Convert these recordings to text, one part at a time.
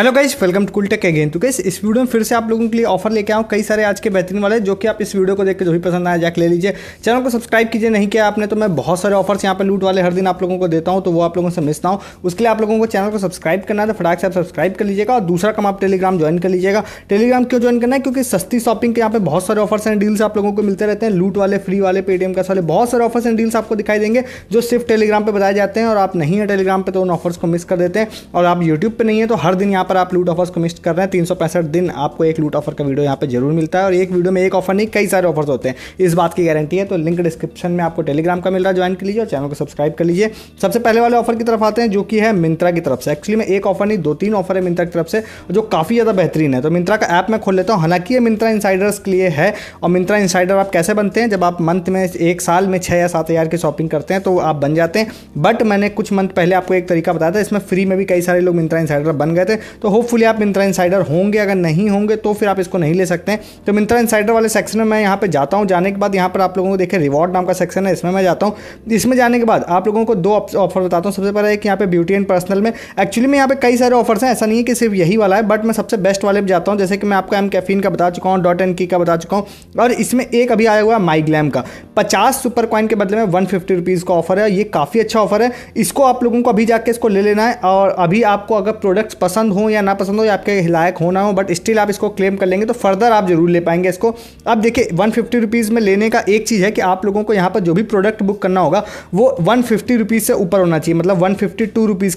hello guys welcome to Cooltech again तो guys इस video में फिर से आप लोगों के लिए ऑफर लेके आऊँ कई सारे आज के बेहतरीन वाले जो कि आप इस वीडियो को देख के जो भी पसंद आया जाकर ले लीजिए चैनल को सब्सक्राइब कीजिए नहीं किया आपने तो मैं बहुत सारे ऑफर्स यहाँ पे लूट वाले हर दिन आप लोगों को देता हूँ तो वो आप लोगों से मिसता हूँ उसके लिए आप लोगों को चैनल को सब्सक्राइब करना है तो फटाक से आप सब्सक्राइब कर लीजिएगा और दूसरा काम आप टेलीग्राम ज्वाइन कर लीजिएगा टेलीग्राम क्यों ज्वाइन करना है क्योंकि सस्ती शॉपिंग के यहाँ पर बहुत सारे ऑफर्स एंड डील्स आप लोगों को मिलते रहते हैं लूट वाले फ्री वाले पेटीएम का वाले बहुत सारे ऑफर्स एंड डील्स आपको दिखाई देंगे जो सिर्फ टेलीग्राम पर बताए जाते हैं और आप नहीं है टेलीग्राम पर तो उन ऑफर्स को मिस कर देते हैं और आप यूट्यूब पर नहीं है तो हर दिन यहाँ यहाँ पर आप लूट ऑफर्स को मिस कर रहे हैं तीन दिन आपको एक लूट ऑफर का वीडियो यहाँ पर जरूर मिलता है और एक वीडियो में एक ऑफर नहीं कई सारे ऑफर्स होते हैं इस बात की गारंटी है तो लिंक डिस्क्रिप्शन में आपको टेलीग्राम का मिल रहा है ज्वाइन कर लीजिए और चैनल को सब्सक्राइब कर लीजिए सबसे पहले वाले ऑफर की तरफ आते हैं जो कि है मिंत्रा की तरफ से एक्चुअली में एक ऑफर नहीं दो तीन ऑफर है मिंत्रा की तरफ से जो काफ़ी ज़्यादा बेहतरीन है तो मिंत्रा का ऐप मैं खोल लेता हूँ हालांकि ये मिंत्रा इंसाइडर्स के लिए है और मिंत्रा इंसाइडर आप कैसे बनते हैं जब आप मंथ में एक साल में छः या सात हज़ार की शॉपिंग करते हैं तो आप बन जाते हैं बट मैंने कुछ मंथ पहले आपको एक तरीका बताया था इसमें फ्री में भी कई सारे लोग मिंत्रा इंसाइडर बन गए थे तो होपफुली आप मिंत्रा इंसाइडर होंगे अगर नहीं होंगे तो फिर आप इसको नहीं ले सकते हैं तो मिंत्रा इंसाइडर वाले सेक्शन में मैं यहाँ पर जाता हूँ जाने के बाद यहाँ पर आप लोगों को देखें रिवॉर्ड नाम का सेक्शन है इसमें मैं जाता हूँ इसमें जाने के बाद आप लोगों को दो ऑफर बताता हूँ सबसे पहले एक यहाँ पर ब्यूटी एंड पर्सनल में एक्चुअली में यहाँ पर कई सारे ऑफर्स हैं ऐसा नहीं है कि सिर्फ यही वाला है बट मैं सबसे बेस्ट वाले पर जाता हूँ जैसे कि मैं आपको एम कैफिन का बता चुका हूँ डॉट एन की का बता चुका हूँ और इसमें एक अभी आया हुआ है माई ग्लैम का पचास सुपर कॉइन के बदले में वन फिफ्टी रुपीज़ का ऑफर है ये काफ़ी अच्छा ऑफर है इसको आप लोगों को अभी जाके इसको ले लेना है और अभी आपको अगर प्रोडक्ट्स पसंद हो हो या ना पसंद हो या आपके लायक होना हो बट स्टिल आप इसको क्लेम कर लेंगे तो फर्दर आप जरूर ले पाएंगे इसको अब देखिए वन फिफ्टी में लेने का एक चीज़ है कि आप लोगों को यहाँ पर जो भी प्रोडक्ट बुक करना होगा वो वन फिफ्टी से ऊपर होना चाहिए मतलब वन फिफ्टी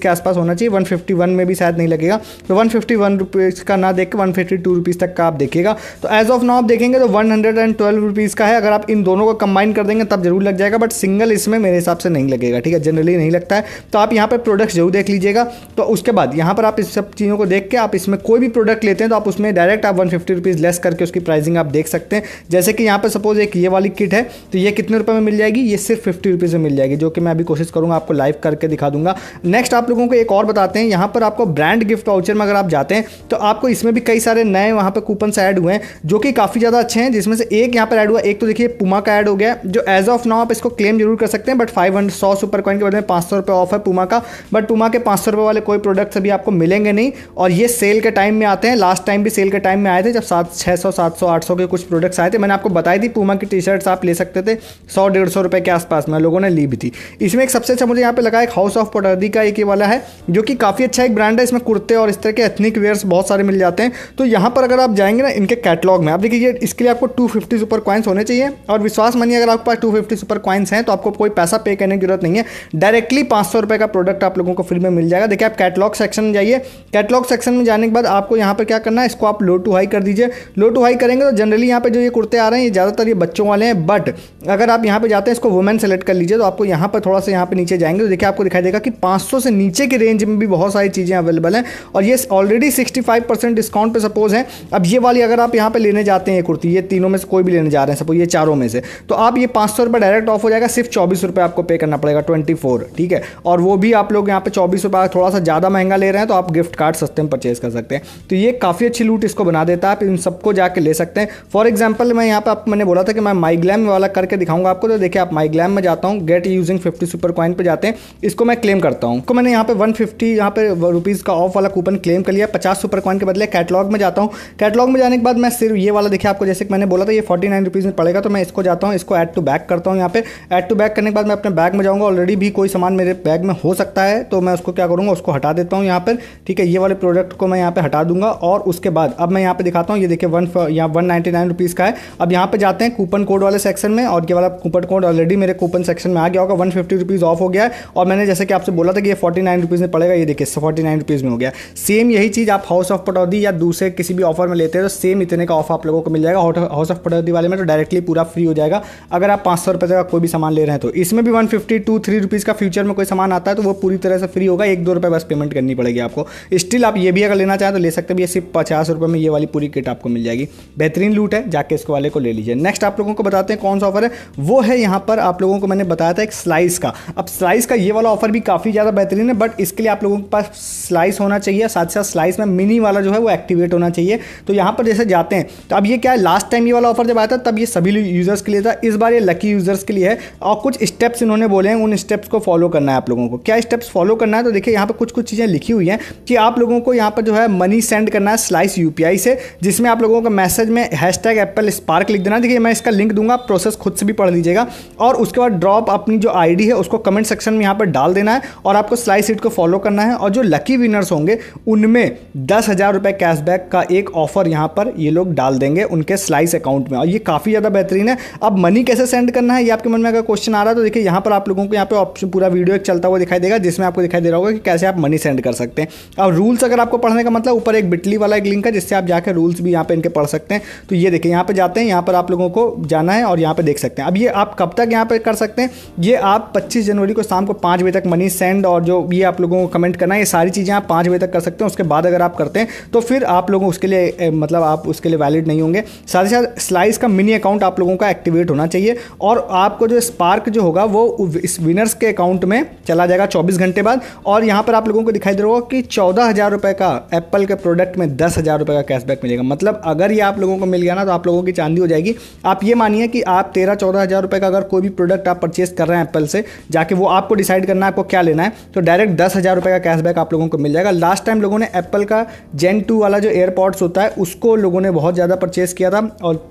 के आसपास होना चाहिए वन में भी शायद नहीं लगेगा तो वन फिफ्टी का ना देख के वन तक का आप देखिएगा तो एज ऑफ नाउ आप देखेंगे तो वन हंड्रेड का है अगर आप इन दोनों को कंबाइन कर देंगे तब जरूर लग जाएगा बट सिंगल इसमें मेरे हिसाब से नहीं लगेगा ठीक है जनरली नहीं लगता है तो आप यहाँ पर प्रोडक्ट्स जरूर देख लीजिएगा तो उसके बाद यहाँ पर आप इस सब चीज़ों को देख के आप इसमें कोई भी प्रोडक्ट लेते हैं तो आप उसमें डायरेक्ट आप वन फिफ्टी लेस करके उसकी प्राइसिंग आप देख सकते हैं जैसे कि यहाँ पर सपोज एक ये वाली किट है तो ये कितने रुपये में मिल जाएगी ये सिर्फ फिफ्टी रुपीज़ में मिल जाएगी जो कि मैं अभी कोशिश करूँगा आपको लाइव करके दिखा दूंगा नेक्स्ट आप लोगों को एक और बताते हैं यहाँ पर आपको ब्रांड गिफ्ट वाउचर में अगर आप जाते हैं तो आपको इसमें भी कई सारे नए वहाँ पर कूपन ऐड हुए हैं जो कि काफ़ी ज़्यादा अच्छे हैं जिसमें से एक यहाँ पर ऐड हुआ एक तो देखिए पुमा का ऐड हो गया जो एज ऑफ नाउ आप इसको क्लेम जरूर कर सकते हैं बट फाइव हंड्रेड सौ सुपर कॉइन के बदले में पाँच सौ रुपये ऑफ है पुमा का बट पुमा के पाँच सौ रुपये वाले कोई प्रोडक्ट्स अभी आपको मिलेंगे नहीं और ये सेल के टाइम में आते हैं लास्ट टाइम भी सेल के टाइम में आए थे जब सात छः सौ सात सौ आठ सौ के कुछ प्रोडक्ट्स आए थे मैंने आपको बताई थी पूमा की टी शर्ट्स आप ले सकते थे सौ डेढ़ सौ रुपये के आसपास में लोगों ने ली भी थी इसमें एक सबसे अच्छा मुझे यहाँ पे लगा एक हाउस ऑफ पटर्दी का एक ही वाला है जो कि काफ़ी अच्छा एक ब्रांड है इसमें कुर्ते और इस तरह के एथनिक वेयर्स बहुत सारे मिल जाते हैं तो यहाँ पर अगर आप जाएंगे ना इनके कैटलॉग में आप देखिए ये इसके लिए आपको टू फिफ्टी सुपर कॉइन्स होने चाहिए और विश्वास मानिए अगर आपके पास टू फिफ्टी सुपर कॉइन्स हैं तो आपको कोई पैसा पे करने की जरूरत नहीं है डायरेक्टली पाँच सौ रुपये का प्रोडक्ट आप लोगों को फ्री में मिल जाएगा देखिए आप कैटलॉग सेक्शन जाइए कैटलॉग लॉक सेक्शन में जाने के बाद आपको यहाँ पर क्या करना है इसको आप लो टू हाई कर दीजिए लो टू हाई करेंगे तो जनरली यहाँ पर जो ये कुर्ते आ रहे हैं ये ज़्यादातर ये बच्चों वाले हैं बट अगर आप यहाँ पर जाते हैं इसको वुमेन सेलेक्ट कर लीजिए तो आपको यहाँ पर थोड़ा सा यहाँ पर नीचे जाएंगे तो देखिए आपको दिखाई देगा कि पाँच से नीचे की रेंज में भी बहुत सारी चीज़ें अवेलेबल हैं और ये ऑलरेडी सिक्सटी डिस्काउंट पर सपोज है अब ये वाली अगर आप यहाँ पर लेने जाते हैं ये कुर्ती ये तीनों में से कोई भी लेने जा रहे हैं सपोज ये चारों में से तो आप ये पाँच सौ डायरेक्ट ऑफ हो जाएगा सिर्फ चौबीस आपको पे करना पड़ेगा ट्वेंटी ठीक है और वो भी आप लोग यहाँ पर चौबीस रुपये थोड़ा सा ज़्यादा महंगा ले रहे हैं तो आप गिफ्ट कार्ड सस्ते में परचेज कर सकते हैं तो ये काफ़ी अच्छी लूट इसको बना देता है आप इन सबको जाके ले सकते हैं फॉर एग्जाम्पल मैं यहाँ पर आप मैंने बोला था कि मैं माई ग्लैम वाला करके दिखाऊंगा आपको तो देखिए आप माई ग्लैम में जाता हूँ get using fifty super coin पर जाते हैं इसको मैं क्लेम करता हूँ तो मैंने यहाँ पर वन फिफ्टी यहाँ पर रुपीज़ का ऑफ वाला कूपन क्लेम कर लिया पचास सुपर कॉइन के बदले कैटलॉग में जाता हूँ कैटलॉग में जाने के बाद मैं सिर्फ ये वाला देखिए आपको जैसे कि मैंने बोला था ये फोर्टी नाइन रुपीज़ में पड़ेगा तो मैं इसको जाता हूँ इसको एड टू बैक करता हूँ यहाँ पे एड टू बैक करने के बाद मैं अपने बैग में जाऊँगा ऑलरेडी भी कोई सामान मेरे बैग में हो सकता है तो मैं उसको क्या करूँगा उसको हटा देता हूँ यहाँ पर ठीक है ये वाले प्रोडक्ट को मैं यहाँ पे हटा दूंगा और उसके बाद अब मैं यहाँ पे दिखाता हूँ ये देखिए वन यहाँ वन नाइन्टी नाइन रुपीज़ का है अब यहाँ पे जाते हैं कूपन कोड वाले सेक्शन में और ये वाला कूपन कोड ऑलरेडी मेरे कूपन सेक्शन में आ गया होगा वन फिफ्टी ऑफ हो गया है और मैंने जैसे कि आपसे बोला था कि ये फोर्टी नाइन में पड़ेगा ये देखिए फोर्टी नाइन में हो गया सेम यही चीज़ आप हाउस ऑफ पटौदी या दूसरे किसी भी ऑफर में लेते हैं तो सेम इतने का ऑफ आप लोगों को मिल जाएगा हाउस ऑफ पटौदी वाले में तो डायरेक्टली पूरा फ्री हो जाएगा अगर आप पाँच सौ का कोई भी सामान ले रहे हैं तो इसमें भी वन फिफ्टी का फ्यूचर में कोई सामान आता है तो वो पूरी तरह से फ्री होगा एक दो रुपये बस पेमेंट करनी पड़ेगी आपको स्टिल आप ये भी अगर लेना चाहें तो ले सकते हैं ये सिर्फ पचास रुपये में ये वाली पूरी किट आपको मिल जाएगी बेहतरीन लूट है जाके इसको वाले को ले लीजिए नेक्स्ट आप लोगों को बताते हैं कौन सा ऑफर है वो है यहाँ पर आप लोगों को मैंने बताया था एक स्लाइस का अब स्लाइस का ये वाला ऑफर भी काफ़ी ज़्यादा बेहतरीन है बट इसके लिए आप लोगों के पास स्लाइस होना चाहिए साथ साथ स्लाइस में मिनी वाला जो है वो एक्टिवेट होना चाहिए तो यहाँ पर जैसे जाते हैं तो अब ये क्या है लास्ट टाइम ये वाला ऑफर जब आया था तब ये सभी यूज़र्स के लिए था इस बार ये लकी यूज़र्स के लिए है और कुछ स्टेप्स इन्होंने बोले हैं उन स्टेप्स को फॉलो करना है आप लोगों को क्या स्टेप्स फॉलो करना है तो देखिए यहाँ पर कुछ कुछ चीज़ें लिखी हुई हैं कि आप लोगों को यहाँ पर जो है मनी सेंड करना है स्लाइस यू से जिसमें आप लोगों का मैसेज में हैश टैग एप्पल स्पार्क लिख देना देखिए मैं इसका लिंक दूंगा प्रोसेस खुद से भी पढ़ लीजिएगा और उसके बाद ड्रॉप अपनी जो आईडी है उसको कमेंट सेक्शन में यहाँ पर डाल देना है और आपको स्लाइस सीट को फॉलो करना है और जो लकी विनर्स होंगे उनमें दस कैशबैक का एक ऑफर यहाँ पर ये लोग डाल देंगे उनके स्लाइस अकाउंट में और ये काफ़ी ज़्यादा बेहतरीन है अब मनी कैसे सेंड करना है ये आपके मन में अगर क्वेश्चन आ रहा है तो देखिए यहाँ पर आप लोगों को यहाँ पर ऑप्शन पूरा वीडियो एक चलता हुआ दिखाई देगा जिसमें आपको दिखाई दे रहा होगा कि कैसे आप मनी सेंड कर सकते हैं अब रूल रूल्स अगर आपको पढ़ने का मतलब ऊपर एक बिटली वाला एक लिंक है जिससे आप जाकर रूल्स भी यहाँ पे इनके पढ़ सकते हैं तो ये देखिए यहाँ पे जाते हैं यहाँ पर आप लोगों को जाना है और यहाँ पे देख सकते हैं अब ये आप कब तक यहाँ पे कर सकते हैं ये आप पच्चीस जनवरी को शाम को पाँच बजे तक मनी सेंड और जो ये आप लोगों को कमेंट करना है ये सारी चीज़ें आप पाँच बजे तक कर सकते हैं उसके बाद अगर आप करते हैं तो फिर आप लोगों उसके लिए मतलब आप उसके लिए वैलिड नहीं होंगे साथ ही साथ स्लाइस का मिनी अकाउंट आप लोगों का एक्टिवेट होना चाहिए और आपको जो स्पार्क जो होगा वो इस विनर्स के अकाउंट में चला जाएगा चौबीस घंटे बाद और यहाँ पर आप लोगों को दिखाई दे रहा होगा कि चौदह हज़ार रुपये का एप्पल के प्रोडक्ट में दस हज़ार रुपये का कैशबैक मिलेगा मतलब अगर ये आप लोगों को मिल गया ना तो आप लोगों की चांदी हो जाएगी आप ये मानिए कि आप तेरह चौदह हज़ार रुपये का अगर कोई भी प्रोडक्ट आप परचेस कर रहे हैं एप्पल से जाके वो आपको डिसाइड करना है आपको क्या लेना है तो डायरेक्ट दस हज़ार रुपये का कैशबैक आप लोगों को मिल जाएगा लास्ट टाइम लोगों ने एप्पल का जेन टू वाला जो एयरपॉड्स होता है उसको लोगों ने बहुत ज़्यादा परचेस किया था और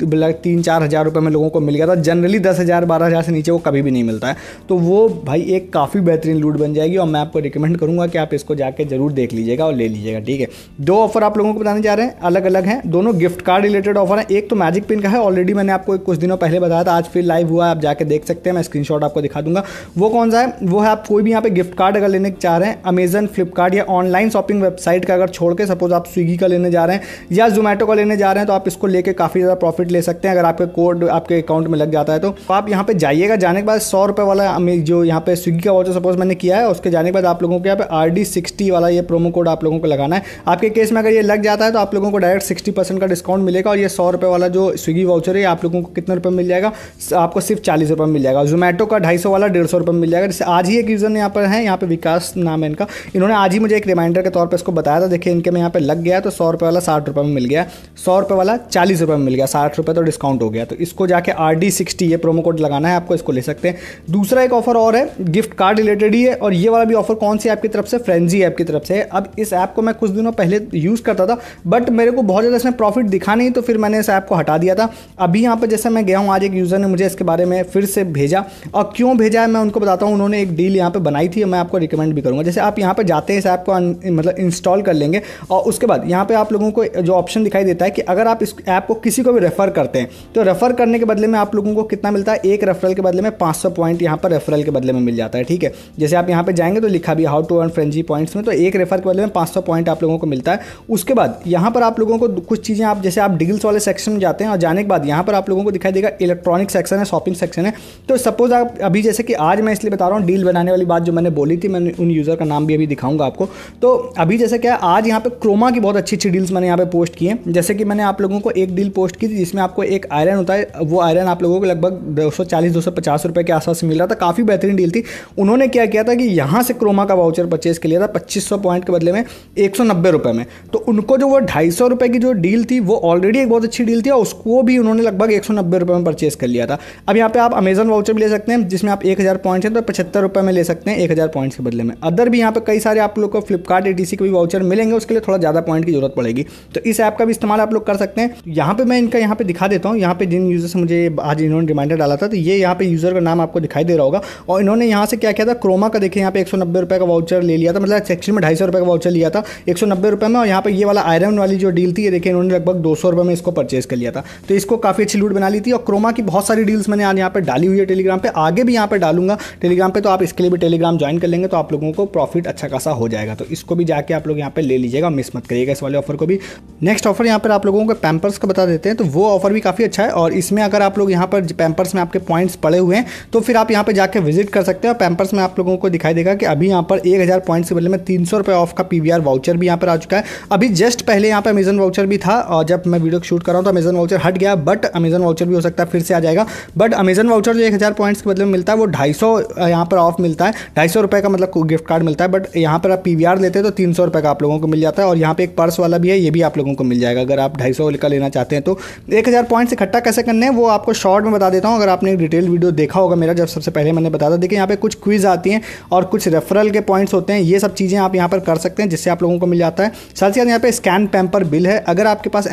तीन चार हज़ार रुपये में लोगों को मिल गया था जनरली दस हज़ार बारह हज़ार से नीचे वो कभी भी नहीं मिलता है तो वो भाई एक काफ़ी बेहतरीन लूट बन जाएगी और मैं आपको रिकमेंड करूँगा कि आप इसको जाके ज़रूर देख लीजिएगा और ले ले लीजिएगा ठीक है दो ऑफर आप लोगों को बताने जा रहे हैं अलग अलग हैं दोनों गिफ्ट कार्ड रिलेटेड ऑफर हैं एक तो मैजिक पिन का है ऑलरेडी मैंने आपको कुछ दिनों पहले बताया था आज फिर लाइव हुआ है आप जाके देख सकते हैं मैं स्क्रीन आपको दिखा दूंगा वो कौन सा है वो है आप कोई भी यहाँ पे गिफ्ट कार्ड अगर लेने चाह रहे हैं अमेजन फ्लिपकार्ट या ऑनलाइन शॉपिंग वेबसाइट का अगर छोड़ के सपोज आप स्विगी का लेने जा रहे हैं या जोमेटो का लेने जा रहे हैं तो आप इसको लेकर काफ़ी ज़्यादा प्रॉफिट ले सकते हैं अगर आपके कोड आपके अकाउंट में लग जाता है तो, तो आप यहाँ पर जाइएगा जाने के बाद सौ रुपये वाला जो यहाँ पे स्विगी का वाचर सपोज मैंने किया है उसके जाने के बाद आप लोगों के यहाँ पे आर डी सिक्सटी वाला ये प्रोमो कोड आप लोगों लोगों को लगाना है आपके केस में अगर ये लग जाता है तो आप लोगों को डायरेक्ट सिक्सटी परसेंट का डिस्काउंट मिलेगा और ये सौ रुपये वाला जो स्विगी वाउचर है आप लोगों को कितने रुपये मिल जाएगा आपको सिर्फ चालीस रुपये मिल जाएगा जोमेटो का ढाई सौ वाला डेढ़ सौ रुपये मिल जाएगा जैसे आज ही एक रीज़न यहाँ पर है यहाँ पर विकास नाम है इनका इन्होंने आज ही मुझे एक रिमाइंडर के तौर पर इसको बताया था देखिए इनके में यहाँ पर लग गया तो सौ वाला साठ में मिल गया सौ वाला चालीस में मिल गया साठ तो डिस्काउंट हो गया तो इसको जाके आर डी ये प्रोमो कोड लगाना है आपको इसको ले सकते हैं दूसरा एक ऑफर और है गिफ्ट कार्ड रिलेटेड ही है और ये वाला भी ऑफर कौन सी आपकी तरफ से फ्रेंजी ऐप की तरफ से अब इस ऐप ऐप को मैं कुछ दिनों पहले यूज़ करता था बट मेरे को बहुत ज़्यादा इसमें प्रॉफिट दिखा नहीं तो फिर मैंने इस ऐप को हटा दिया था अभी यहाँ पर जैसे मैं गया हूँ आज एक यूज़र ने मुझे इसके बारे में फिर से भेजा और क्यों भेजा है मैं उनको बताता हूँ उन्होंने एक डील यहाँ पर बनाई थी मैं आपको रिकमेंड भी करूँगा जैसे आप यहाँ पर जाते हैं इस ऐप को मतलब इंस्टॉल कर लेंगे और उसके बाद यहाँ पर आप लोगों को जो ऑप्शन दिखाई देता है कि अगर आप इस ऐप को किसी को भी रेफ़र करते हैं तो रेफ़र करने के बदले में आप लोगों को कितना मिलता है एक रेफरल के बदले में पाँच पॉइंट यहाँ पर रेफरल के बदले में मिल जाता है ठीक है जैसे आप यहाँ पर जाएंगे तो लिखा भी हाउ टू अर्न फ्रेंजी पॉइंट्स में तो एक रेफर के बदले में पाँच सौ पॉइंट आप लोगों को मिलता है उसके बाद यहाँ पर आप लोगों को कुछ चीज़ें आप जैसे आप डील्स वाले सेक्शन में जाते हैं और जाने के बाद यहाँ पर आप लोगों को दिखाई देगा इलेक्ट्रॉनिक सेक्शन है शॉपिंग सेक्शन है तो सपोज़ आप अभी जैसे कि आज मैं इसलिए बता रहा हूँ डील बनाने वाली बात जो मैंने बोली थी मैंने उन यूज़र का नाम भी अभी दिखाऊंगा आपको तो अभी जैसे क्या आज यहाँ पर क्रोमा की बहुत अच्छी अच्छी डील्स मैंने यहाँ पर पोस्ट की हैं जैसे कि मैंने आप लोगों को एक डील पोस्ट की थी जिसमें आपको एक आयरन होता है वो आयरन आप लोगों को लगभग दो सौ चालीस दो सौ पचास रुपये के आसपास मिल रहा था काफ़ी बेहतरीन डील थी उन्होंने क्या किया था कि यहाँ से क्रोमा का वाउचर परचेज किया था पच्चीस सौ पॉइंट के बदले में एक सौ नब्बे रुपये में तो उनको जो वो ढाई सौ रुपये की जो डील थी वो ऑलरेडी एक बहुत अच्छी डील थी और उसको भी उन्होंने लगभग एक सौ नब्बे रुपये में परचेस कर लिया था अब यहाँ पे आप अमेजन वाउचर भी ले सकते हैं जिसमें आप एक हज़ार पॉइंट्स हैं तो पचहत्तर रुपये में ले सकते हैं एक हज़ार पॉइंट्स के बदले में अदर भी यहाँ पर कई सारे आप लोग को फ्लिपकार्ट ए के भी वाउचर मिलेंगे उसके लिए थोड़ा ज़्यादा पॉइंट की जरूरत पड़ेगी तो इस ऐप का भी इस्तेमाल आप लोग कर सकते हैं यहाँ पर मैं इनका यहाँ पर दिखा देता हूँ यहाँ पर जिन यूज़र से मुझे आज इन्होंने रिमाइंडर डाला था तो ये यहाँ पर यूज़र का नाम आपको दिखाई दे रहा होगा और इन्होंने यहाँ से क्या किया था क्रोमा का देखिए यहाँ पे एक सौ नब्बे रुपये का वाउचर ले लिया था मतलब सेक्शन में ढाई सौ रुपये का वाउचर लिया लिया था एक रुपए में और यहाँ पर ये वाला आयरन वाली जो डील थी ये देखिए इन्होंने लगभग दो सौ में इसको परचेज कर लिया था तो इसको काफ़ी अच्छी लूट बना ली थी और क्रोमा की बहुत सारी डील्स मैंने आज यहाँ पर डाली हुई है टेलीग्राम पर आगे भी यहाँ पर डालूंगा टेलीग्राम पर तो आप इसके लिए भी टेलीग्राम ज्वाइन कर लेंगे तो आप लोगों को प्रॉफिट अच्छा खासा हो जाएगा तो इसको भी जाकर आप लोग यहाँ पर ले लीजिएगा मिस मत करिएगा इस वाले ऑफर को भी नेक्स्ट ऑफर यहाँ पर आप लोगों को पैम्पर्स का बता देते हैं तो वो ऑफर भी काफ़ी अच्छा है और इसमें अगर आप लोग यहाँ पर पैम्पर्स में आपके पॉइंट्स पड़े हुए हैं तो फिर आप यहाँ पर जाकर विजिट कर सकते हैं और पैम्पर्स में आप लोगों को दिखाई देगा कि अभी यहाँ पर एक हज़ार पॉइंट्स के बदले में तीन सौ रुपये ऑफ का पी यार वाउचर भी यहाँ पर आ चुका है अभी जस्ट पहले यहाँ पर अमेजन वाउचर भी था और जब मैं वीडियो शूट कर रहा हूँ तो अमेजन वाउचर हट गया बट अमेजन वाउचर भी हो सकता है फिर से आ जाएगा बट अमेजन वाउचर जो एक हज़ार पॉइंट्स के बदले मिलता है वो ढाई सौ यहाँ पर ऑफ मिलता है ढाई सौ रुपये का मतलब गिफ्ट कार्ड मिलता है बट यहाँ पर आप पी लेते हैं तो तीन सौ रुपये का आप लोगों को मिल जाता है और यहाँ पर एक पर्स वाला भी है ये भी आप लोगों को मिल जाएगा अगर आप ढाई सौ का लेना चाहते हैं तो एक हज़ार पॉइंट्स इकट्ठा कैसे करने हैं वो आपको शॉर्ट में बता देता हूँ अगर आपने डिटेल वीडियो देखा होगा मेरा जब सबसे पहले मैंने बताया था देखिए यहाँ पे कुछ क्विज आती हैं और कुछ रेफरल के पॉइंट्स होते हैं ये सब चीज़ें आप यहाँ पर कर सकते हैं जिससे इससे आप लोगों को मिल जाता है साथ ही साथ यहाँ पे स्कैन पैम्पर बिल है अगर आपके पास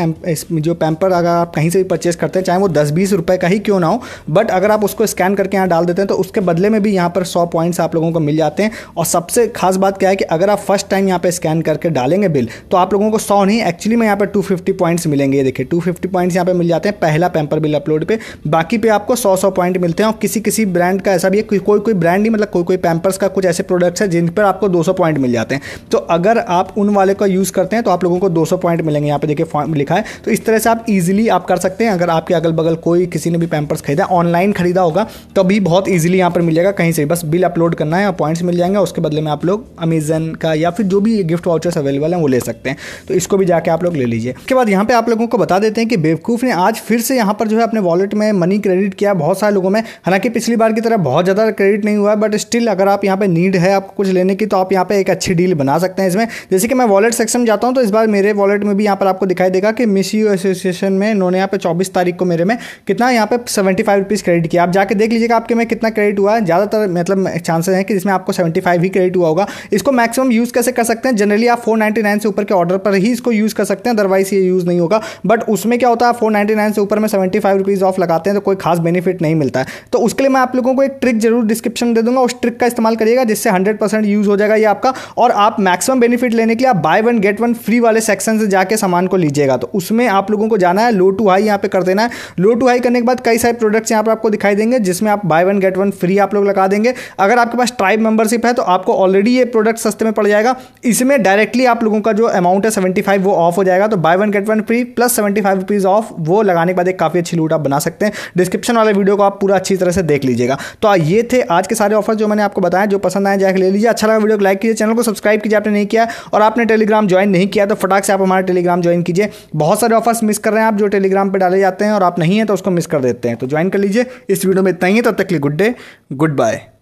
जो पैम्पर अगर आप कहीं से भी परचेस करते हैं चाहे वो दस बीस रुपये का ही क्यों ना हो बट अगर आप उसको स्कैन करके यहाँ डाल देते हैं तो उसके बदले में भी यहाँ पर सौ पॉइंट्स आप लोगों को मिल जाते हैं और सबसे खास बात क्या है कि अगर आप फर्स्ट टाइम यहाँ पर स्कैन करके डालेंगे बिल तो आप लोगों को सौ नहीं एक्चुअली में यहाँ पर टू पॉइंट्स मिलेंगे ये देखिए टू पॉइंट्स यहाँ पर मिल जाते हैं पहला पैम्पर बिल अपलोड पर बाकी पे आपको सौ सौ पॉइंट मिलते हैं और किसी किसी ब्रांड का ऐसा भी है कोई कोई ब्रांड नहीं मतलब कोई कोई पैम्पर्स का कुछ ऐसे प्रोडक्ट्स है जिन पर आपको दो पॉइंट मिल जाते हैं तो अगर आप उन वाले का यूज़ करते हैं तो आप लोगों को 200 पॉइंट मिलेंगे यहाँ पे देखिए फॉर्म लिखा है तो इस तरह से आप इजीली आप कर सकते हैं अगर आपके अगल बगल कोई किसी ने भी पैम्पर्स खरीदा ऑनलाइन खरीदा होगा तो भी बहुत ईजिली यहाँ पर मिल जाएगा कहीं से बस बिल अपलोड करना है और पॉइंट्स मिल जाएंगे उसके बदले में आप लोग अमेजन का या फिर जो भी गिफ्ट वाउचर्स अवेलेबल हैं वो ले सकते हैं तो इसको भी जाके आप लोग ले लीजिए उसके बाद यहाँ पर आप लोगों को बता देते हैं कि बेवकूफ़ ने आज फिर से यहाँ पर जो है अपने वॉलेट में मनी क्रेडिट किया बहुत सारे लोगों में हालांकि पिछली बार की तरह बहुत ज़्यादा क्रेडिट नहीं हुआ बट स्टिल अगर आप यहाँ पर नीड है आपको कुछ लेने की तो आप यहाँ पर एक अच्छी डील बना सकते हैं इसमें जैसे कि मैं वॉलेट सेक्शन में जाता हूँ तो इस बार मेरे वॉलेट में भी यहाँ पर आपको दिखाई देगा कि मिस यू एसोसिएशन में इन्होंने यहाँ पर चौबीस तारीख को मेरे में कितना यहाँ पर सेवेंटी फाइव रुपीज़ क्रेडिट किया आप जाके देख लीजिएगा आपके में कितना क्रेडिट हुआ है ज़्यादातर मतलब चांसेस हैं कि जिसमें आपको सेवेंटी फाइव ही क्रेडिट हुआ होगा इसको मैक्सिमम यूज़ कैसे कर सकते हैं जनरली आप फोर नाइन्टी नाइन से ऊपर के ऑर्डर पर ही इसको यूज़ कर सकते हैं अदरवाइज ये यूज़ नहीं होगा बट उसमें क्या होता है फोर नाइन्टी नाइन से ऊपर में सेवेंटी फाइव रुपीज़ ऑफ लगाते हैं तो कोई खास बेनिफिट नहीं मिलता है तो उसके लिए मैं आप लोगों को एक ट्रिक जरूर डिस्क्रिप्शन दे दूंगा उस ट्रिक का इस्तेमाल करिएगा जिससे हंड्रेड परसेंट यूज़ हो जाएगा ये आपका और आप मैक्सिमम बेनिफिट बेनिफिट लेने के लिए आप buy one get one free वाले सेक्शन से जाके सामान को लीजिएगा तो उसमें आप लोगों को जाना है लो टू हाई यहाँ पे कर देना है लो टू हाई करने के बाद कई सारे प्रोडक्ट्स यहाँ पर आपको दिखाई देंगे जिसमें आप buy one get one free आप लोग लगा देंगे अगर आपके पास ट्राइब मेंबरशिप है तो आपको ऑलरेडी ये प्रोडक्ट सस्ते में पड़ जाएगा इसमें डायरेक्टली आप लोगों का जो अमाउंट है सेवेंटी फाइव वो ऑफ हो जाएगा तो buy one get one free plus seventy five rupees off वो लगाने के बाद एक काफ़ी अच्छी लूट आप बना सकते हैं डिस्क्रिप्शन वाले वीडियो को आप पूरा अच्छी तरह से देख लीजिएगा तो ये थे आज के सारे ऑफर जो मैंने आपको बताया जो पसंद आया जाकर ले लीजिए अच्छा लगा वीडियो को लाइक कीजिए चैनल को सब्सक्राइब कीजिए आपने नहीं किया और आपने टेलीग्राम ज्वाइन नहीं किया तो फटाक से आप हमारे टेलीग्राम ज्वाइन कीजिए बहुत सारे ऑफर्स मिस कर रहे हैं आप जो टेलीग्राम पर डाले जाते हैं और आप नहीं हैं तो उसको मिस कर देते हैं तो ज्वाइन कर लीजिए इस वीडियो में इतना ही है तब तक के लिए गुड डे गुड बाय